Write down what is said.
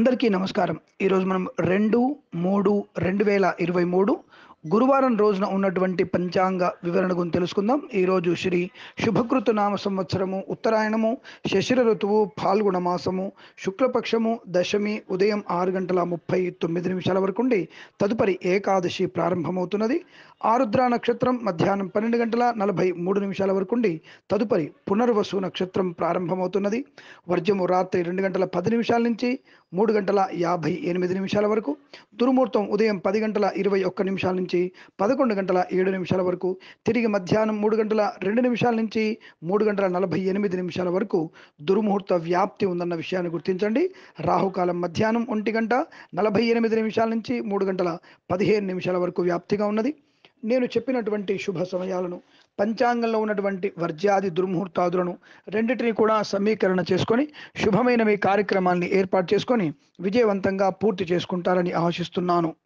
అందరికీ నమస్కారం ఈరోజు మనం రెండు మూడు రెండు వేల ఇరవై మూడు గురువారం రోజున ఉన్నటువంటి పంచాంగ వివరణ గురించి తెలుసుకుందాం ఈరోజు శ్రీ శుభకృత నామ సంవత్సరము ఉత్తరాయణము శశిర ఋతువు ఫాల్గుణ మాసము శుక్లపక్షము దశమి ఉదయం ఆరు గంటల ముప్పై తొమ్మిది నిమిషాల వరకు ఉండి తదుపరి ఏకాదశి ప్రారంభమవుతున్నది ఆరుద్ర నక్షత్రం మధ్యాహ్నం పన్నెండు గంటల నలభై మూడు నిమిషాల వరకు ఉండి తదుపరి పునర్వసు నక్షత్రం ప్రారంభమవుతున్నది వర్జము రాత్రి రెండు గంటల పది నిమిషాల నుంచి మూడు గంటల యాభై ఎనిమిది నిమిషాల వరకు దుర్ముహూర్తం ఉదయం పది గంటల ఇరవై ఒక్క నిమిషాల నుంచి పదకొండు గంటల ఏడు నిమిషాల వరకు తిరిగి మధ్యాహ్నం మూడు గంటల రెండు నిమిషాల నుంచి మూడు గంటల నలభై ఎనిమిది నిమిషాల వరకు దుర్ముహూర్త వ్యాప్తి ఉందన్న విషయాన్ని గుర్తించండి రాహుకాలం మధ్యాహ్నం ఒంటి గంట నలభై ఎనిమిది నిమిషాల నుంచి మూడు గంటల పదిహేను నిమిషాల వరకు వ్యాప్తిగా ఉన్నది నేను చెప్పినటువంటి శుభ సమయాలను పంచాంగంలో ఉన్నటువంటి వర్జ్యాది దుర్ముహూర్తాదులను రెండింటిని కూడా సమీకరణ చేసుకొని శుభమైన మీ కార్యక్రమాన్ని ఏర్పాటు చేసుకొని విజయవంతంగా పూర్తి చేసుకుంటారని ఆశిస్తున్నాను